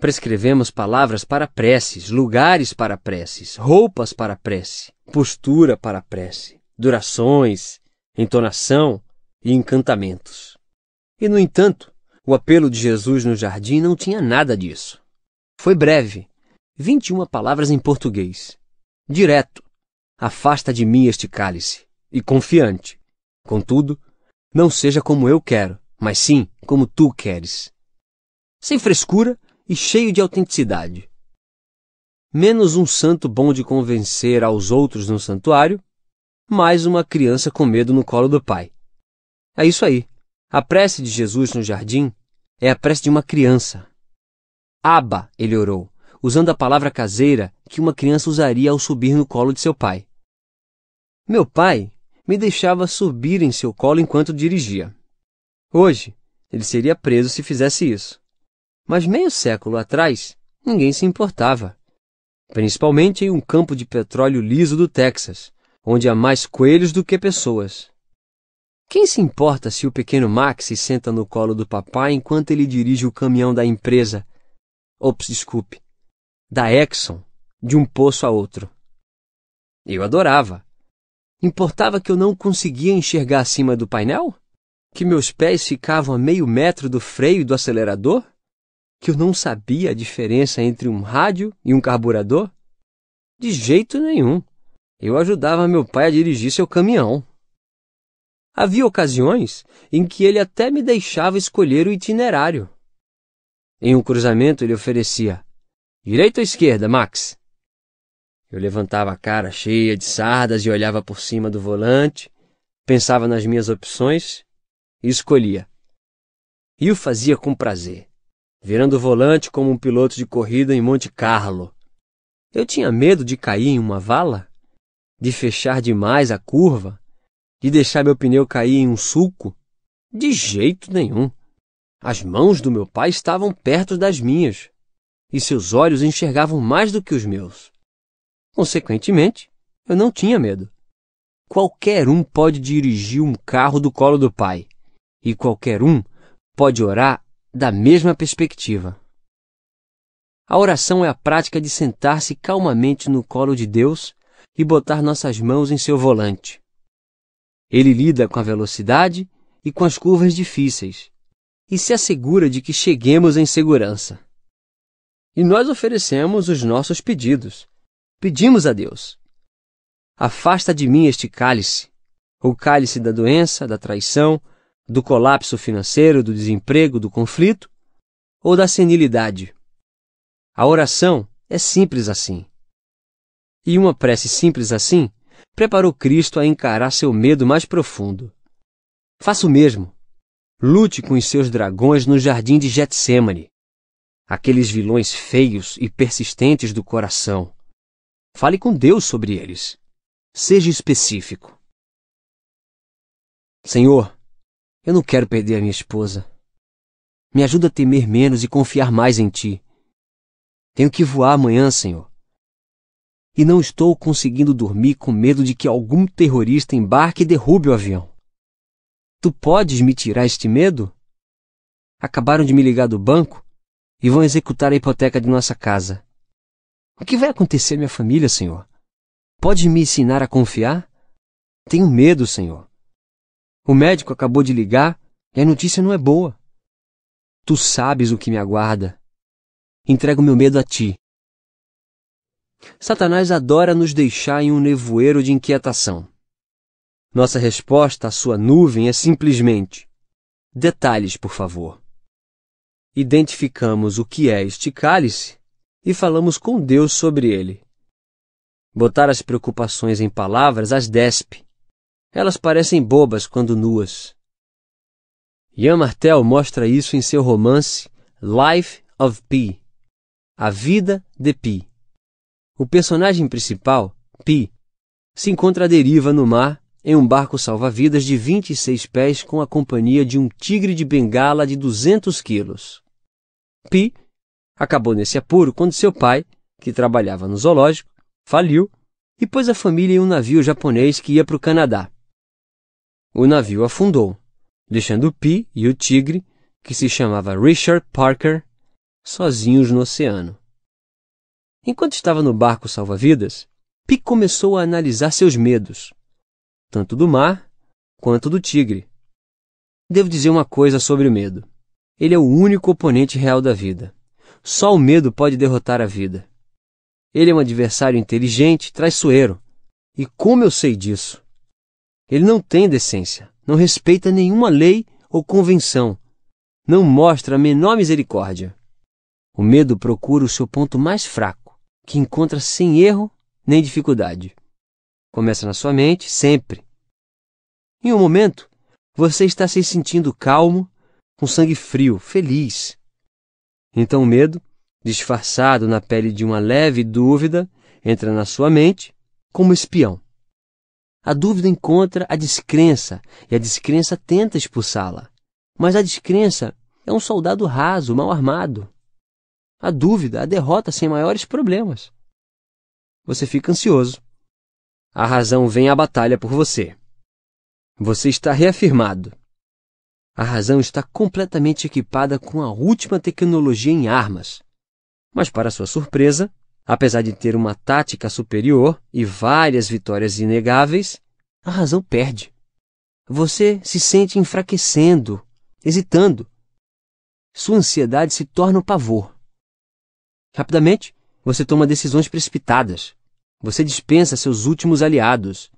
Prescrevemos palavras para preces, lugares para preces, roupas para prece, postura para prece, durações, entonação e encantamentos. E, no entanto, o apelo de Jesus no jardim não tinha nada disso. Foi breve, 21 palavras em português. Direto: Afasta de mim este cálice. E confiante. Contudo, não seja como eu quero, mas sim como tu queres. Sem frescura, e cheio de autenticidade. Menos um santo bom de convencer aos outros no santuário, mais uma criança com medo no colo do pai. É isso aí. A prece de Jesus no jardim é a prece de uma criança. Aba, ele orou, usando a palavra caseira que uma criança usaria ao subir no colo de seu pai. Meu pai me deixava subir em seu colo enquanto dirigia. Hoje, ele seria preso se fizesse isso. Mas meio século atrás, ninguém se importava. Principalmente em um campo de petróleo liso do Texas, onde há mais coelhos do que pessoas. Quem se importa se o pequeno Max se senta no colo do papai enquanto ele dirige o caminhão da empresa? Ops, desculpe. Da Exxon, de um poço a outro. Eu adorava. Importava que eu não conseguia enxergar acima do painel? Que meus pés ficavam a meio metro do freio do acelerador? que eu não sabia a diferença entre um rádio e um carburador? De jeito nenhum. Eu ajudava meu pai a dirigir seu caminhão. Havia ocasiões em que ele até me deixava escolher o itinerário. Em um cruzamento, ele oferecia: direita ou esquerda, Max? Eu levantava a cara cheia de sardas e olhava por cima do volante, pensava nas minhas opções e escolhia. E o fazia com prazer virando volante como um piloto de corrida em Monte Carlo. Eu tinha medo de cair em uma vala, de fechar demais a curva, de deixar meu pneu cair em um sulco. De jeito nenhum. As mãos do meu pai estavam perto das minhas, e seus olhos enxergavam mais do que os meus. Consequentemente, eu não tinha medo. Qualquer um pode dirigir um carro do colo do pai, e qualquer um pode orar da mesma perspectiva. A oração é a prática de sentar-se calmamente no colo de Deus e botar nossas mãos em seu volante. Ele lida com a velocidade e com as curvas difíceis e se assegura de que cheguemos em segurança. E nós oferecemos os nossos pedidos. Pedimos a Deus: Afasta de mim este cálice, o cálice da doença, da traição, do colapso financeiro, do desemprego, do conflito ou da senilidade. A oração é simples assim. E uma prece simples assim preparou Cristo a encarar seu medo mais profundo. Faça o mesmo. Lute com os seus dragões no jardim de Getsemane, aqueles vilões feios e persistentes do coração. Fale com Deus sobre eles. Seja específico. Senhor, eu não quero perder a minha esposa. Me ajuda a temer menos e confiar mais em ti. Tenho que voar amanhã, Senhor. E não estou conseguindo dormir com medo de que algum terrorista embarque e derrube o avião. Tu podes me tirar este medo? Acabaram de me ligar do banco e vão executar a hipoteca de nossa casa. O que vai acontecer à minha família, Senhor? Pode me ensinar a confiar? Tenho medo, Senhor. O médico acabou de ligar e a notícia não é boa. Tu sabes o que me aguarda. Entrego meu medo a ti. Satanás adora nos deixar em um nevoeiro de inquietação. Nossa resposta à sua nuvem é simplesmente: detalhes, por favor. Identificamos o que é este cálice e falamos com Deus sobre ele. Botar as preocupações em palavras as despe elas parecem bobas quando nuas. Ian Martel mostra isso em seu romance Life of Pi A Vida de Pi. O personagem principal, Pi, se encontra à deriva no mar em um barco salva-vidas de 26 pés com a companhia de um tigre de bengala de 200 quilos. Pi acabou nesse apuro quando seu pai, que trabalhava no zoológico, faliu e pôs a família em um navio japonês que ia para o Canadá o navio afundou, deixando Pi e o tigre, que se chamava Richard Parker, sozinhos no oceano. Enquanto estava no barco salva-vidas, Pi começou a analisar seus medos, tanto do mar quanto do tigre. Devo dizer uma coisa sobre o medo. Ele é o único oponente real da vida. Só o medo pode derrotar a vida. Ele é um adversário inteligente, traiçoeiro. E como eu sei disso? Ele não tem decência, não respeita nenhuma lei ou convenção, não mostra a menor misericórdia. O medo procura o seu ponto mais fraco, que encontra sem erro nem dificuldade. Começa na sua mente, sempre. Em um momento, você está se sentindo calmo, com sangue frio, feliz. Então o medo, disfarçado na pele de uma leve dúvida, entra na sua mente como espião. A dúvida encontra a descrença e a descrença tenta expulsá-la. Mas a descrença é um soldado raso, mal armado. A dúvida a derrota sem maiores problemas. Você fica ansioso. A razão vem à batalha por você. Você está reafirmado. A razão está completamente equipada com a última tecnologia em armas. Mas, para sua surpresa, Apesar de ter uma tática superior e várias vitórias inegáveis, a razão perde. Você se sente enfraquecendo, hesitando. Sua ansiedade se torna um pavor. Rapidamente, você toma decisões precipitadas. Você dispensa seus últimos aliados,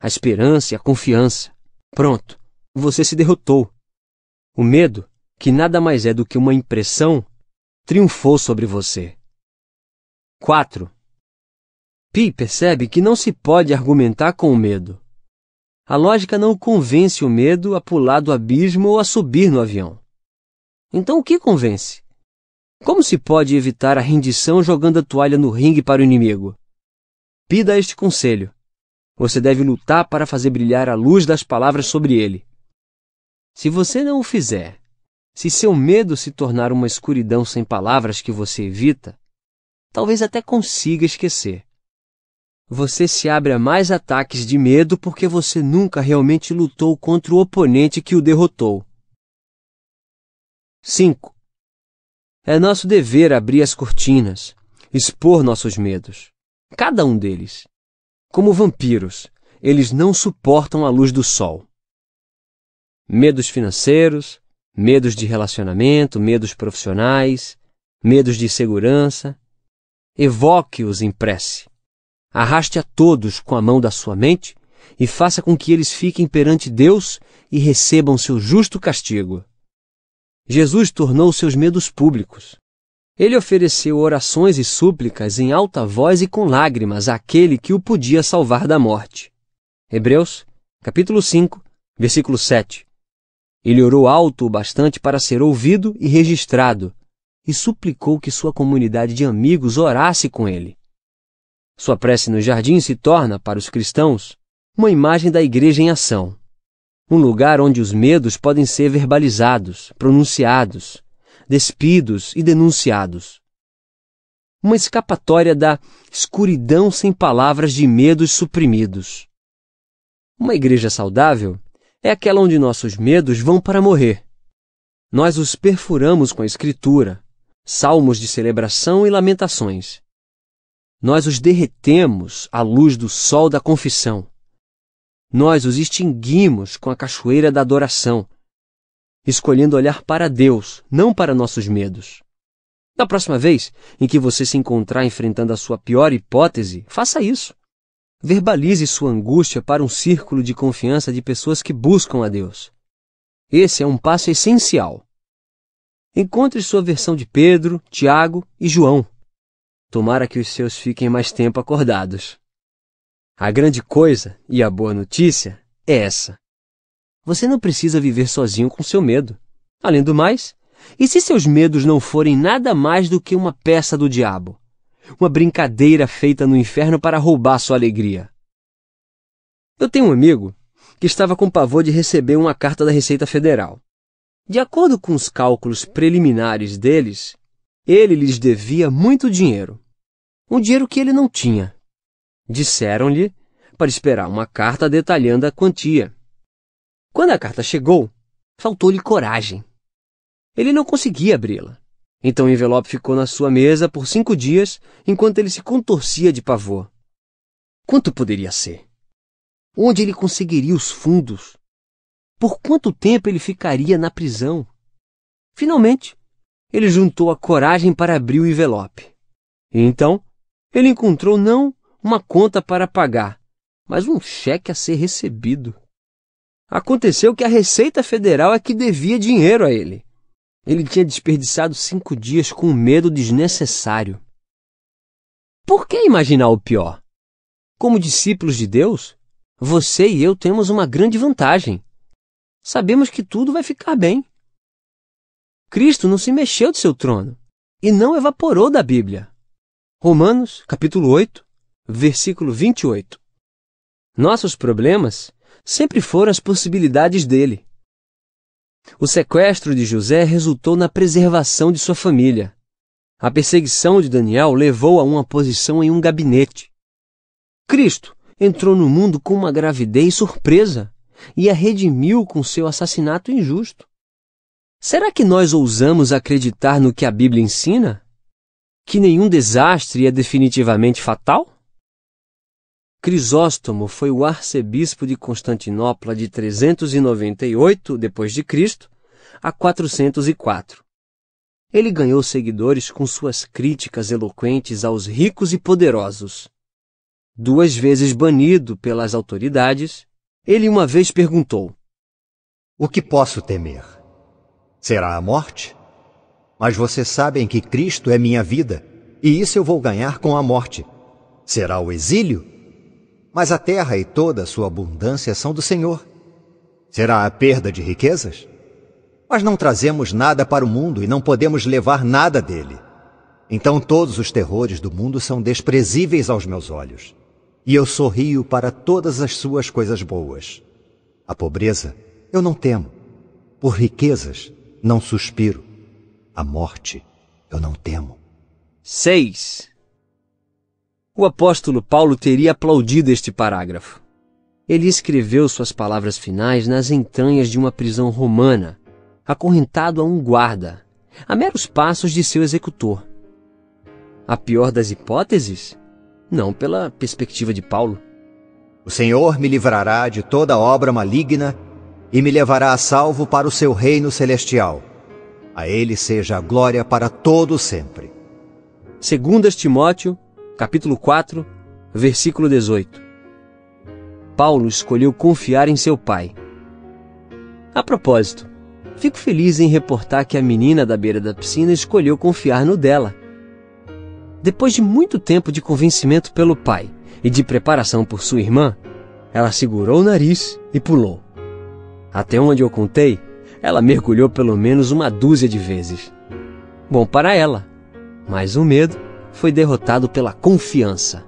a esperança e a confiança. Pronto, você se derrotou. O medo, que nada mais é do que uma impressão, triunfou sobre você. 4. Pi percebe que não se pode argumentar com o medo. A lógica não convence o medo a pular do abismo ou a subir no avião. Então o que convence? Como se pode evitar a rendição jogando a toalha no ringue para o inimigo? Pi dá este conselho. Você deve lutar para fazer brilhar a luz das palavras sobre ele. Se você não o fizer, se seu medo se tornar uma escuridão sem palavras que você evita, talvez até consiga esquecer. Você se abre a mais ataques de medo porque você nunca realmente lutou contra o oponente que o derrotou. 5. É nosso dever abrir as cortinas, expor nossos medos. Cada um deles. Como vampiros, eles não suportam a luz do sol. Medos financeiros, medos de relacionamento, medos profissionais, medos de segurança, evoque-os em prece. Arraste a todos com a mão da sua mente e faça com que eles fiquem perante Deus e recebam seu justo castigo. Jesus tornou seus medos públicos. Ele ofereceu orações e súplicas em alta voz e com lágrimas àquele que o podia salvar da morte. Hebreus, capítulo 5, versículo 7. Ele orou alto o bastante para ser ouvido e registrado, e suplicou que sua comunidade de amigos orasse com ele. Sua prece no jardim se torna, para os cristãos, uma imagem da igreja em ação. Um lugar onde os medos podem ser verbalizados, pronunciados, despidos e denunciados. Uma escapatória da escuridão sem palavras de medos suprimidos. Uma igreja saudável é aquela onde nossos medos vão para morrer. Nós os perfuramos com a Escritura, salmos de celebração e lamentações. Nós os derretemos à luz do sol da confissão. Nós os extinguimos com a cachoeira da adoração, escolhendo olhar para Deus, não para nossos medos. Da próxima vez em que você se encontrar enfrentando a sua pior hipótese, faça isso. Verbalize sua angústia para um círculo de confiança de pessoas que buscam a Deus. Esse é um passo essencial Encontre sua versão de Pedro, Tiago e João. Tomara que os seus fiquem mais tempo acordados. A grande coisa e a boa notícia é essa. Você não precisa viver sozinho com seu medo. Além do mais, e se seus medos não forem nada mais do que uma peça do diabo? Uma brincadeira feita no inferno para roubar sua alegria. Eu tenho um amigo que estava com pavor de receber uma carta da Receita Federal. De acordo com os cálculos preliminares deles, ele lhes devia muito dinheiro. Um dinheiro que ele não tinha. Disseram-lhe para esperar uma carta detalhando a quantia. Quando a carta chegou, faltou-lhe coragem. Ele não conseguia abri-la. Então o envelope ficou na sua mesa por cinco dias enquanto ele se contorcia de pavor. Quanto poderia ser? Onde ele conseguiria os fundos? por quanto tempo ele ficaria na prisão. Finalmente, ele juntou a coragem para abrir o envelope. E então, ele encontrou não uma conta para pagar, mas um cheque a ser recebido. Aconteceu que a Receita Federal é que devia dinheiro a ele. Ele tinha desperdiçado cinco dias com um medo desnecessário. Por que imaginar o pior? Como discípulos de Deus, você e eu temos uma grande vantagem sabemos que tudo vai ficar bem. Cristo não se mexeu de seu trono e não evaporou da Bíblia. Romanos, capítulo 8, versículo 28. Nossos problemas sempre foram as possibilidades dele. O sequestro de José resultou na preservação de sua família. A perseguição de Daniel levou a uma posição em um gabinete. Cristo entrou no mundo com uma gravidez surpresa e a redimiu com seu assassinato injusto. Será que nós ousamos acreditar no que a Bíblia ensina? Que nenhum desastre é definitivamente fatal? Crisóstomo foi o arcebispo de Constantinopla de 398 d.C. a 404. Ele ganhou seguidores com suas críticas eloquentes aos ricos e poderosos. Duas vezes banido pelas autoridades, ele uma vez perguntou: O que posso temer? Será a morte? Mas vocês sabem que Cristo é minha vida, e isso eu vou ganhar com a morte. Será o exílio? Mas a terra e toda a sua abundância são do Senhor. Será a perda de riquezas? Mas não trazemos nada para o mundo e não podemos levar nada dele. Então todos os terrores do mundo são desprezíveis aos meus olhos e eu sorrio para todas as suas coisas boas. A pobreza eu não temo, por riquezas não suspiro, a morte eu não temo. 6. O apóstolo Paulo teria aplaudido este parágrafo. Ele escreveu suas palavras finais nas entranhas de uma prisão romana, acorrentado a um guarda, a meros passos de seu executor. A pior das hipóteses? não pela perspectiva de Paulo. O Senhor me livrará de toda obra maligna e me levará a salvo para o seu reino celestial. A ele seja a glória para todo sempre. 2 Timóteo, capítulo 4, versículo 18. Paulo escolheu confiar em seu pai. A propósito, fico feliz em reportar que a menina da beira da piscina escolheu confiar no dela depois de muito tempo de convencimento pelo pai e de preparação por sua irmã, ela segurou o nariz e pulou. Até onde eu contei, ela mergulhou pelo menos uma dúzia de vezes. Bom para ela, mas o medo foi derrotado pela confiança.